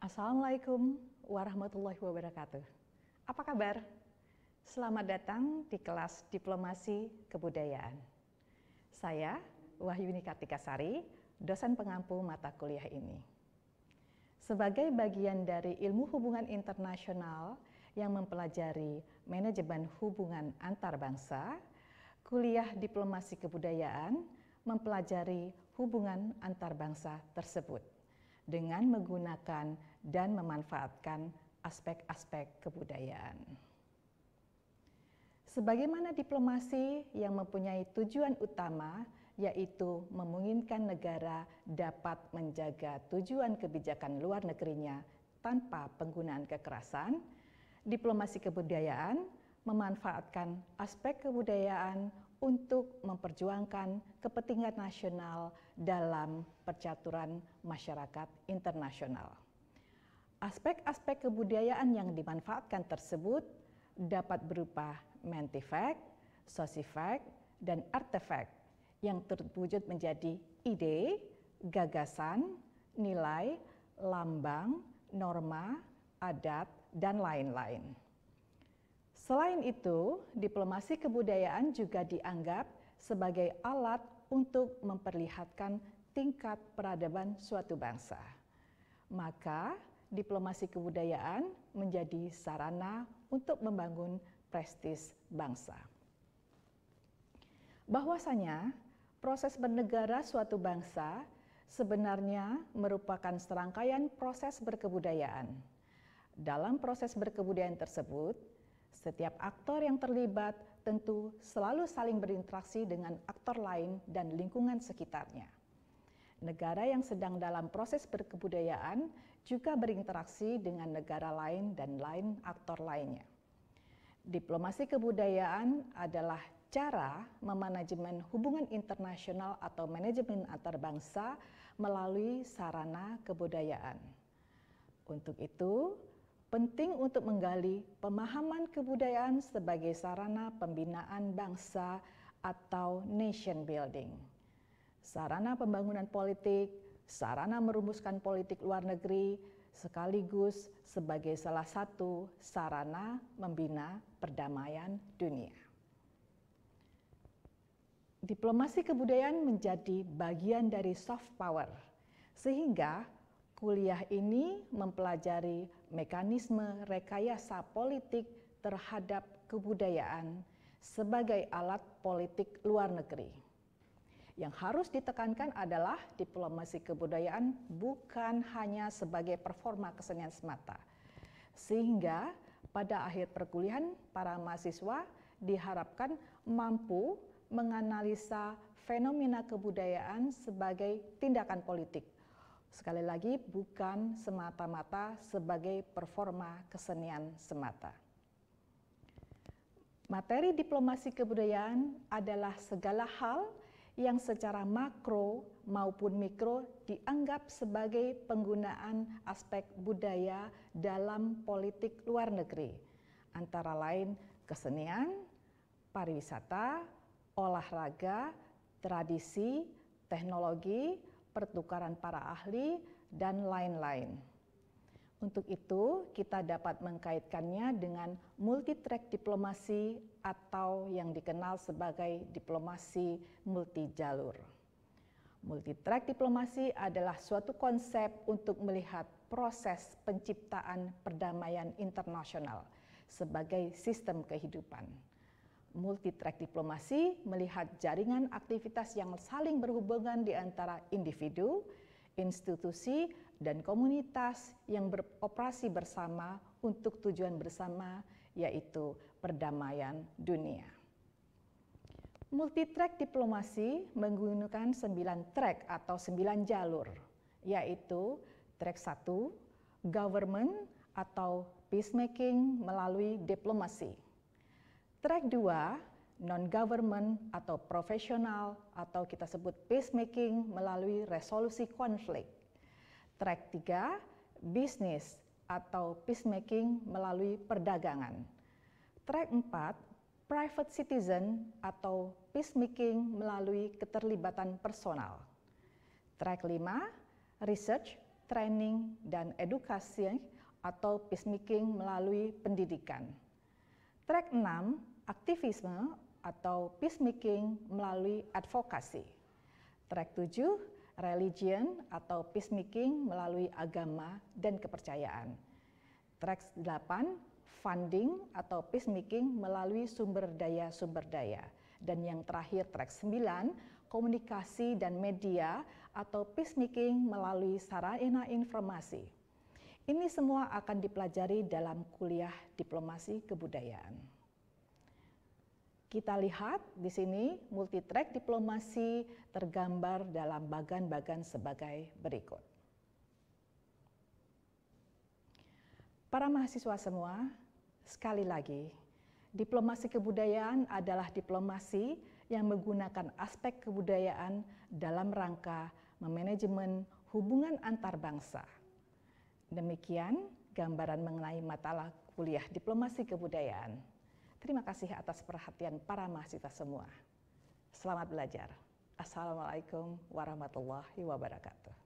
Assalamualaikum warahmatullahi wabarakatuh. Apa kabar? Selamat datang di kelas Diplomasi Kebudayaan. Saya Wahyuni Kartikasari, dosen pengampu mata kuliah ini. Sebagai bagian dari ilmu hubungan internasional yang mempelajari manajemen hubungan antar bangsa, kuliah Diplomasi Kebudayaan mempelajari hubungan antar bangsa tersebut dengan menggunakan dan memanfaatkan aspek-aspek kebudayaan. Sebagaimana diplomasi yang mempunyai tujuan utama, yaitu memungkinkan negara dapat menjaga tujuan kebijakan luar negerinya tanpa penggunaan kekerasan, diplomasi kebudayaan memanfaatkan aspek kebudayaan untuk memperjuangkan kepentingan nasional dalam percaturan masyarakat internasional. Aspek-aspek kebudayaan yang dimanfaatkan tersebut dapat berupa mentifact, sosifact, dan artefak yang terwujud menjadi ide, gagasan, nilai, lambang, norma, adat, dan lain-lain. Selain itu, diplomasi kebudayaan juga dianggap sebagai alat untuk memperlihatkan tingkat peradaban suatu bangsa. Maka, diplomasi kebudayaan menjadi sarana untuk membangun prestis bangsa. Bahwasanya, proses bernegara suatu bangsa sebenarnya merupakan serangkaian proses berkebudayaan. Dalam proses berkebudayaan tersebut, setiap aktor yang terlibat tentu selalu saling berinteraksi dengan aktor lain dan lingkungan sekitarnya. Negara yang sedang dalam proses berkebudayaan juga berinteraksi dengan negara lain dan lain aktor lainnya. Diplomasi kebudayaan adalah cara memanajemen hubungan internasional atau manajemen antar melalui sarana kebudayaan. Untuk itu, penting untuk menggali pemahaman kebudayaan sebagai sarana pembinaan bangsa atau nation building. Sarana pembangunan politik, sarana merumuskan politik luar negeri, sekaligus sebagai salah satu sarana membina perdamaian dunia. Diplomasi kebudayaan menjadi bagian dari soft power, sehingga Kuliah ini mempelajari mekanisme rekayasa politik terhadap kebudayaan sebagai alat politik luar negeri. Yang harus ditekankan adalah diplomasi kebudayaan bukan hanya sebagai performa kesenian semata. Sehingga pada akhir perkuliahan para mahasiswa diharapkan mampu menganalisa fenomena kebudayaan sebagai tindakan politik Sekali lagi, bukan semata-mata sebagai performa kesenian semata. Materi diplomasi kebudayaan adalah segala hal yang secara makro maupun mikro dianggap sebagai penggunaan aspek budaya dalam politik luar negeri, antara lain kesenian, pariwisata, olahraga, tradisi, teknologi, pertukaran para ahli, dan lain-lain. Untuk itu, kita dapat mengkaitkannya dengan multitrack diplomasi atau yang dikenal sebagai diplomasi multijalur. Multitrack diplomasi adalah suatu konsep untuk melihat proses penciptaan perdamaian internasional sebagai sistem kehidupan multitrack diplomasi melihat jaringan aktivitas yang saling berhubungan di antara individu, institusi, dan komunitas yang beroperasi bersama untuk tujuan bersama, yaitu perdamaian dunia. Multitrack diplomasi menggunakan sembilan track atau sembilan jalur, yaitu track satu government atau peacemaking melalui diplomasi. Track 2, non-government atau profesional atau kita sebut peacemaking melalui resolusi konflik. Track 3, bisnis atau peacemaking melalui perdagangan. Track 4, private citizen atau peacemaking melalui keterlibatan personal. Track 5, research, training, dan edukasi atau peacemaking melalui pendidikan. Track 6, aktivisme atau peacemaking melalui advokasi. Track 7, religion atau peacemaking melalui agama dan kepercayaan. Track 8, funding atau peacemaking melalui sumber daya-sumber daya. Dan yang terakhir track 9, komunikasi dan media atau peacemaking melalui sarana informasi. Ini semua akan dipelajari dalam kuliah diplomasi kebudayaan kita lihat di sini multitrack diplomasi tergambar dalam bagan-bagan sebagai berikut. Para mahasiswa semua, sekali lagi, diplomasi kebudayaan adalah diplomasi yang menggunakan aspek kebudayaan dalam rangka memanajemen hubungan antar bangsa. Demikian gambaran mengenai matalah kuliah diplomasi kebudayaan. Terima kasih atas perhatian para mahasiswa semua. Selamat belajar. Assalamualaikum warahmatullahi wabarakatuh.